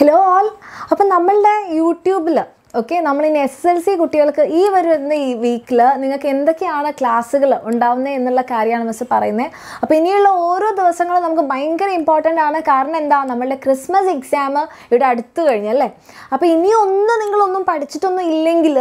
hello all അപ്പം നമ്മളുടെ യൂട്യൂബിൽ ഓക്കെ നമ്മൾ ഇനി എസ് എൽ സി കുട്ടികൾക്ക് ഈ വരുന്ന ഈ വീക്കിൽ നിങ്ങൾക്ക് എന്തൊക്കെയാണ് ക്ലാസ്സുകൾ ഉണ്ടാവുന്നത് എന്നുള്ള കാര്യമാണ് മിസ് പറയുന്നത് അപ്പോൾ ഇനിയുള്ള ഓരോ ദിവസങ്ങളും നമുക്ക് ഭയങ്കര ഇമ്പോർട്ടൻ്റ് ആണ് കാരണം എന്താ നമ്മളുടെ ക്രിസ്മസ് എക്സാം ഇവിടെ അടുത്ത് കഴിഞ്ഞല്ലേ അപ്പോൾ ഇനിയൊന്നും നിങ്ങളൊന്നും പഠിച്ചിട്ടൊന്നും ഇല്ലെങ്കിൽ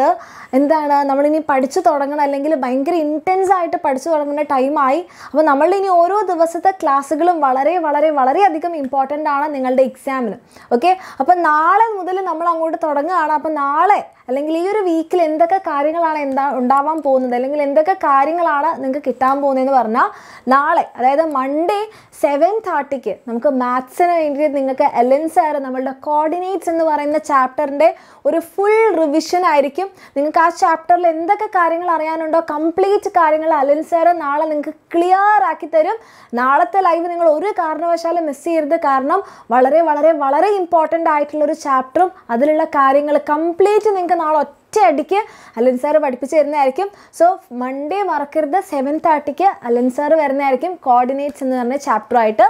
എന്താണ് നമ്മളിനി പഠിച്ചു തുടങ്ങണം അല്ലെങ്കിൽ ഭയങ്കര ഇൻറ്റൻസ് ആയിട്ട് പഠിച്ചു തുടങ്ങുന്ന ടൈമായി അപ്പോൾ നമ്മളുടെ ഇനി ഓരോ ദിവസത്തെ ക്ലാസ്സുകളും വളരെ വളരെ വളരെയധികം ഇമ്പോർട്ടൻ്റ് ആണ് നിങ്ങളുടെ എക്സാമിന് ഓക്കെ അപ്പോൾ നാളെ മുതൽ നമ്മൾ അങ്ങോട്ട് തുടങ്ങുകയാണ് അപ്പോൾ നാളെ അല്ലെങ്കിൽ ഈ ഒരു വീക്കിൽ എന്തൊക്കെ കാര്യങ്ങളാണ് എന്താ ഉണ്ടാവാൻ പോകുന്നത് അല്ലെങ്കിൽ എന്തൊക്കെ കാര്യങ്ങളാണ് നിങ്ങൾക്ക് കിട്ടാൻ പോകുന്നതെന്ന് പറഞ്ഞാൽ നാളെ അതായത് മൺഡേ സെവൻ തേർട്ടിക്ക് നമുക്ക് മാത്സിന് വേണ്ടി നിങ്ങൾക്ക് എൽ എൻ സാർ നമ്മളുടെ കോർഡിനേറ്റ്സ് എന്ന് പറയുന്ന ചാപ്റ്ററിൻ്റെ ഒരു ഫുൾ റിവിഷൻ ആയിരിക്കും നിങ്ങൾക്ക് ആ ചാപ്റ്ററിൽ എന്തൊക്കെ കാര്യങ്ങൾ അറിയാനുണ്ടോ കംപ്ലീറ്റ് കാര്യങ്ങൾ അലൻ സാർ നാളെ നിങ്ങൾക്ക് ക്ലിയർ ആക്കി തരും നാളത്തെ ലൈവ് നിങ്ങൾ ഒരു കാരണവശാലും മിസ് ചെയ്യരുത് കാരണം വളരെ വളരെ വളരെ ഇമ്പോർട്ടൻ്റ് ഒരു ചാപ്റ്ററും അതിലുള്ള കാര്യങ്ങൾ കംപ്ലീറ്റ് നിങ്ങൾക്ക് നാൾ ഒറ്റയടിക്ക് അലൻ സാറ് പഠിപ്പിച്ചു തരുന്നതായിരിക്കും സോ മൺഡേ മറക്കരുത് സെവൻ തേർട്ടിക്ക് അലൻ സാറ് വരുന്നതായിരിക്കും കോർഡിനേറ്റ്സ് എന്ന് പറഞ്ഞ ചാപ്റ്ററായിട്ട്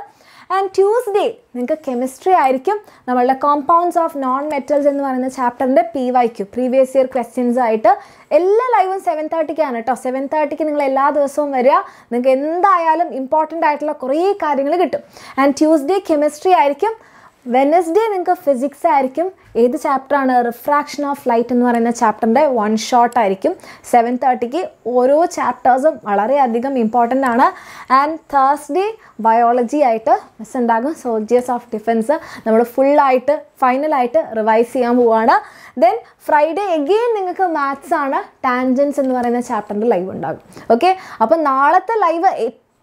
ആൻഡ് ട്യൂസ്ഡേ നിങ്ങൾക്ക് കെമിസ്ട്രി ആയിരിക്കും നമ്മളുടെ കോമ്പൗണ്ട്സ് ഓഫ് നോൺ മെറ്റൽസ് എന്ന് പറയുന്ന ചാപ്റ്ററിൻ്റെ P Y Q previous year questions ആയിട്ട് എല്ലാ ലൈവും സെവൻ തേർട്ടിക്കാണ് കേട്ടോ സെവൻ തേർട്ടിക്ക് നിങ്ങൾ എല്ലാ ദിവസവും വരിക നിങ്ങൾക്ക് എന്തായാലും ഇമ്പോർട്ടൻ്റ് ആയിട്ടുള്ള കുറേ കാര്യങ്ങൾ കിട്ടും ആൻഡ് ട്യൂസ്ഡേ കെമിസ്ട്രി ആയിരിക്കും വെനസ്ഡേ നിങ്ങൾക്ക് ഫിസിക്സ് ആയിരിക്കും ഏത് ചാപ്റ്ററാണ് റിഫ്രാക്ഷൻ ഓഫ് ലൈറ്റ് എന്ന് പറയുന്ന ചാപ്റ്ററിൻ്റെ വൺ ഷോട്ട് ആയിരിക്കും സെവൻ തേർട്ടിക്ക് ഓരോ ചാപ്റ്റേഴ്സും വളരെയധികം ഇമ്പോർട്ടൻ്റ് ആണ് ആൻഡ് തേഴ്സ്ഡേ ബയോളജി ആയിട്ട് മിസ് ഉണ്ടാകും സോൾജിയേഴ്സ് ഓഫ് ഡിഫൻസ് നമ്മൾ ഫുള്ളായിട്ട് ഫൈനലായിട്ട് റിവൈസ് ചെയ്യാൻ പോവുകയാണ് ദെൻ ഫ്രൈഡേ എഗെയിൻ നിങ്ങൾക്ക് മാത്സ് ആണ് ടാൻജൻസ് എന്ന് പറയുന്ന ചാപ്റ്ററിൻ്റെ ലൈവ് ഉണ്ടാകും ഓക്കെ അപ്പോൾ നാളത്തെ ലൈവ്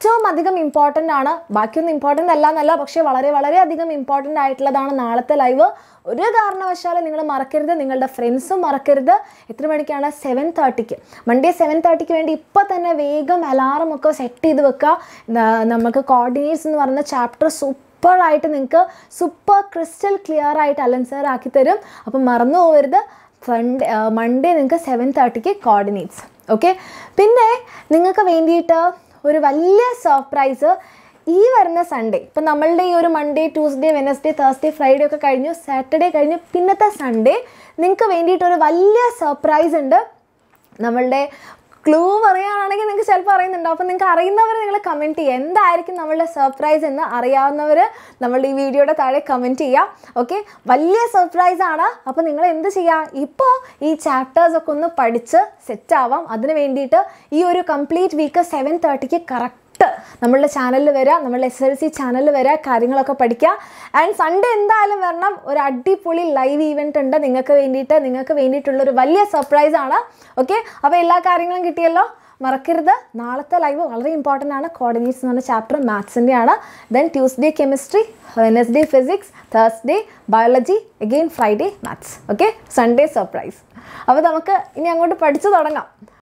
ഏറ്റവും അധികം ഇമ്പോർട്ടൻ്റ് ആണ് ബാക്കിയൊന്നും ഇമ്പോർട്ടൻ്റ് അല്ല എന്നല്ല പക്ഷേ വളരെ വളരെ അധികം ഇമ്പോർട്ടൻ്റ് ആയിട്ടുള്ളതാണ് നാളത്തെ ലൈവ് ഒരു കാരണവശാലും നിങ്ങൾ മറക്കരുത് നിങ്ങളുടെ ഫ്രണ്ട്സും മറക്കരുത് എത്ര മണിക്കാണ് സെവൻ തേർട്ടിക്ക് മൺഡേ സെവൻ തേർട്ടിക്ക് വേണ്ടി ഇപ്പോൾ തന്നെ വേഗം അലാറം ഒക്കെ സെറ്റ് ചെയ്ത് വെക്കുക നമുക്ക് കോർഡിനേറ്റ്സ് എന്ന് പറയുന്ന ചാപ്റ്റർ സൂപ്പർ സൂപ്പറായിട്ട് നിങ്ങൾക്ക് സൂപ്പർ ക്രിസ്റ്റൽ ക്ലിയർ ആയിട്ട് അലൻ സാർ ആക്കി തരും അപ്പം മറന്നു പോകരുത് മൺഡേ നിങ്ങൾക്ക് സെവൻ തേർട്ടിക്ക് കോർഡിനേറ്റ്സ് ഓക്കെ പിന്നെ നിങ്ങൾക്ക് വേണ്ടിയിട്ട് ഒരു വലിയ സർപ്രൈസ് ഈ വരുന്ന സൺഡേ ഇപ്പം നമ്മളുടെ ഈ ഒരു Monday Tuesday Wednesday Thursday Friday ഒക്കെ കഴിഞ്ഞു സാറ്റർഡേ കഴിഞ്ഞു പിന്നത്തെ സൺഡേ നിങ്ങൾക്ക് വേണ്ടിയിട്ടൊരു വലിയ സർപ്രൈസ് ഉണ്ട് നമ്മളുടെ ക്ലൂ പറയുകയാണെങ്കിൽ നിങ്ങൾക്ക് ചിലപ്പോൾ അറിയുന്നുണ്ട് അപ്പോൾ നിങ്ങൾക്ക് അറിയുന്നവർ നിങ്ങൾ കമൻറ്റ് ചെയ്യുക എന്തായിരിക്കും നമ്മളുടെ സർപ്രൈസ് എന്ന് അറിയാവുന്നവർ നമ്മളുടെ ഈ വീഡിയോയുടെ താഴെ കമൻറ്റ് ചെയ്യുക ഓക്കെ വലിയ സർപ്രൈസാണ് അപ്പോൾ നിങ്ങൾ എന്ത് ചെയ്യുക ഇപ്പോൾ ഈ ചാപ്റ്റേഴ്സൊക്കെ ഒന്ന് പഠിച്ച് സെറ്റാവാം അതിന് വേണ്ടിയിട്ട് ഈ ഒരു കംപ്ലീറ്റ് വീക്ക് സെവൻ തേർട്ടിക്ക് കറക്റ്റ് തൊട്ട് നമ്മളുടെ ചാനലിൽ വരിക നമ്മളുടെ എസ് എൽ സി ചാനലിൽ വരിക കാര്യങ്ങളൊക്കെ പഠിക്കുക ആൻഡ് സൺഡേ എന്തായാലും വരണം ഒരു അടിപൊളി ലൈവ് ഈവെൻ്റ് ഉണ്ട് നിങ്ങൾക്ക് വേണ്ടിയിട്ട് നിങ്ങൾക്ക് വേണ്ടിയിട്ടുള്ളൊരു വലിയ സർപ്രൈസ് ആണ് ഓക്കെ അപ്പോൾ എല്ലാ കാര്യങ്ങളും കിട്ടിയല്ലോ മറക്കരുത് നാളത്തെ ലൈവ് വളരെ ഇമ്പോർട്ടൻ്റ് ആണ് കോർഡിനേറ്റ്സ് എന്ന് പറഞ്ഞ ചാപ്റ്റർ മാത്സിൻ്റെ ആണ് then Tuesday chemistry Wednesday physics Thursday biology again Friday maths okay Sunday surprise അപ്പോൾ നമുക്ക് ഇനി അങ്ങോട്ട് പഠിച്ചു തുടങ്ങാം